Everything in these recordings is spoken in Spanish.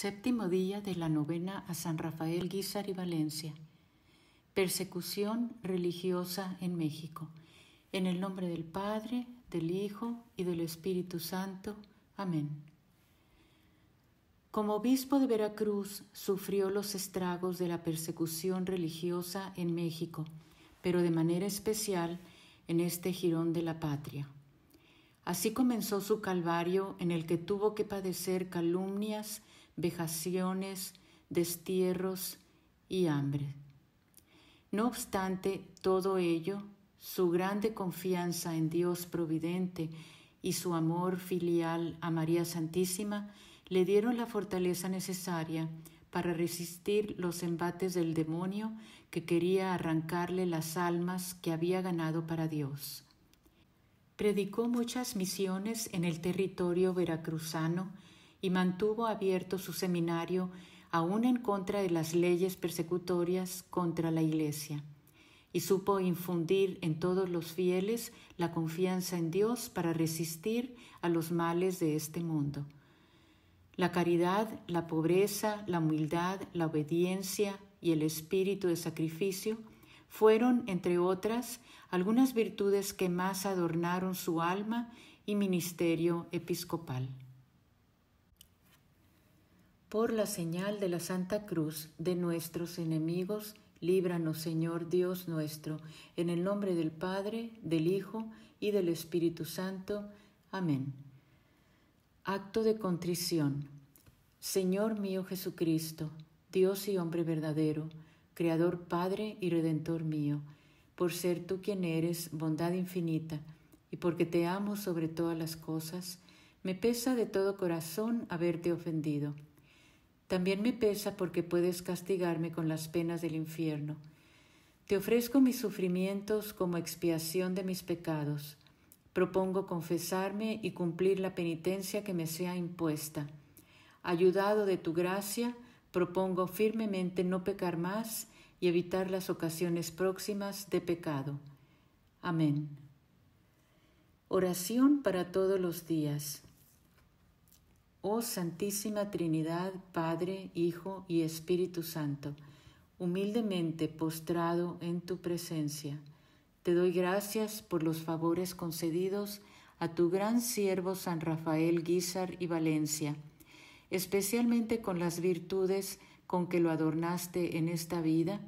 Séptimo día de la novena a San Rafael Guízar y Valencia. Persecución religiosa en México. En el nombre del Padre, del Hijo y del Espíritu Santo. Amén. Como obispo de Veracruz sufrió los estragos de la persecución religiosa en México, pero de manera especial en este jirón de la patria. Así comenzó su calvario en el que tuvo que padecer calumnias, vejaciones, destierros y hambre. No obstante todo ello, su grande confianza en Dios Providente y su amor filial a María Santísima le dieron la fortaleza necesaria para resistir los embates del demonio que quería arrancarle las almas que había ganado para Dios. Predicó muchas misiones en el territorio veracruzano y mantuvo abierto su seminario aún en contra de las leyes persecutorias contra la Iglesia, y supo infundir en todos los fieles la confianza en Dios para resistir a los males de este mundo. La caridad, la pobreza, la humildad, la obediencia y el espíritu de sacrificio fueron, entre otras, algunas virtudes que más adornaron su alma y ministerio episcopal. Por la señal de la Santa Cruz de nuestros enemigos, líbranos, Señor Dios nuestro, en el nombre del Padre, del Hijo y del Espíritu Santo. Amén. Acto de contrición. Señor mío Jesucristo, Dios y hombre verdadero, Creador Padre y Redentor mío, por ser tú quien eres, bondad infinita, y porque te amo sobre todas las cosas, me pesa de todo corazón haberte ofendido. También me pesa porque puedes castigarme con las penas del infierno. Te ofrezco mis sufrimientos como expiación de mis pecados. Propongo confesarme y cumplir la penitencia que me sea impuesta. Ayudado de tu gracia, propongo firmemente no pecar más y evitar las ocasiones próximas de pecado. Amén. Oración para todos los días. Oh Santísima Trinidad, Padre, Hijo y Espíritu Santo, humildemente postrado en tu presencia, te doy gracias por los favores concedidos a tu gran siervo San Rafael Guízar y Valencia, especialmente con las virtudes con que lo adornaste en esta vida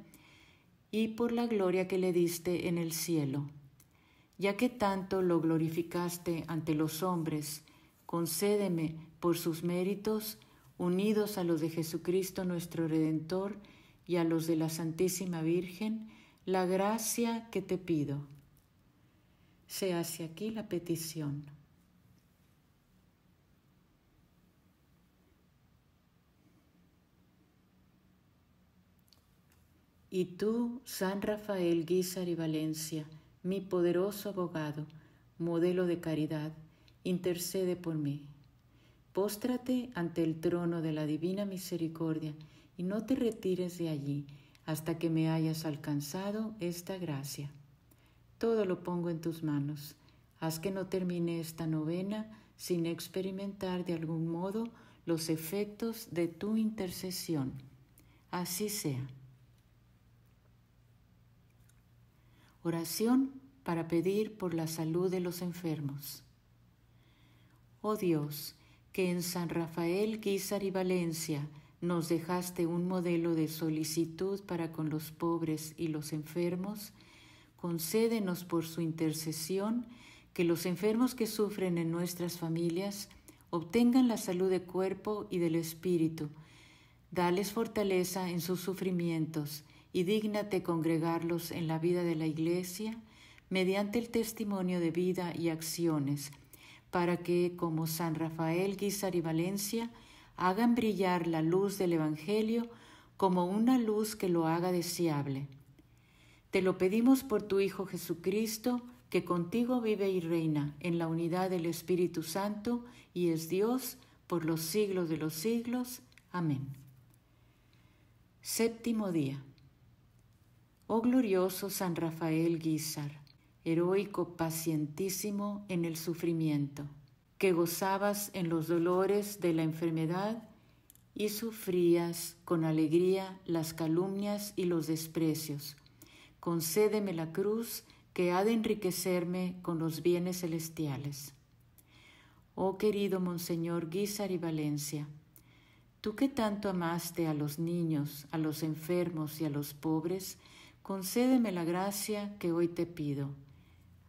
y por la gloria que le diste en el cielo. Ya que tanto lo glorificaste ante los hombres, concédeme por sus méritos, unidos a los de Jesucristo nuestro Redentor y a los de la Santísima Virgen, la gracia que te pido. Se hace aquí la petición. Y tú, San Rafael Guízar y Valencia, mi poderoso abogado, modelo de caridad, intercede por mí. Póstrate ante el trono de la divina misericordia y no te retires de allí hasta que me hayas alcanzado esta gracia. Todo lo pongo en tus manos. Haz que no termine esta novena sin experimentar de algún modo los efectos de tu intercesión. Así sea. Oración para pedir por la salud de los enfermos. Oh Dios, que en San Rafael, Guízar y Valencia nos dejaste un modelo de solicitud para con los pobres y los enfermos, concédenos por su intercesión que los enfermos que sufren en nuestras familias obtengan la salud de cuerpo y del espíritu. Dales fortaleza en sus sufrimientos y dígnate congregarlos en la vida de la Iglesia mediante el testimonio de vida y acciones para que, como San Rafael, Guizar y Valencia, hagan brillar la luz del Evangelio como una luz que lo haga deseable. Te lo pedimos por tu Hijo Jesucristo, que contigo vive y reina en la unidad del Espíritu Santo y es Dios por los siglos de los siglos. Amén. Séptimo día. Oh glorioso San Rafael Guízar heroico, pacientísimo en el sufrimiento, que gozabas en los dolores de la enfermedad y sufrías con alegría las calumnias y los desprecios. Concédeme la cruz que ha de enriquecerme con los bienes celestiales. Oh querido Monseñor Guizar y Valencia, tú que tanto amaste a los niños, a los enfermos y a los pobres, concédeme la gracia que hoy te pido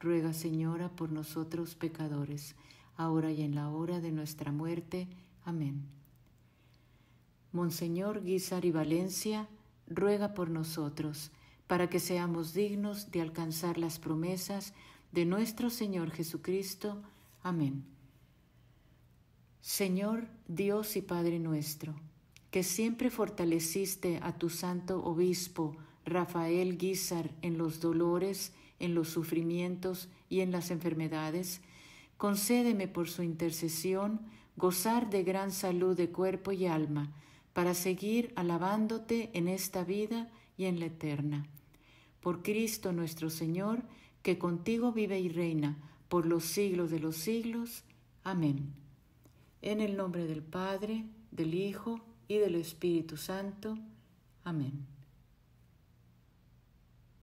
ruega Señora por nosotros pecadores, ahora y en la hora de nuestra muerte. Amén. Monseñor Guizar y Valencia, ruega por nosotros, para que seamos dignos de alcanzar las promesas de nuestro Señor Jesucristo. Amén. Señor Dios y Padre nuestro, que siempre fortaleciste a tu santo obispo, Rafael Guizar en los dolores, en los sufrimientos y en las enfermedades, concédeme por su intercesión gozar de gran salud de cuerpo y alma, para seguir alabándote en esta vida y en la eterna. Por Cristo nuestro Señor, que contigo vive y reina por los siglos de los siglos. Amén. En el nombre del Padre, del Hijo y del Espíritu Santo. Amén.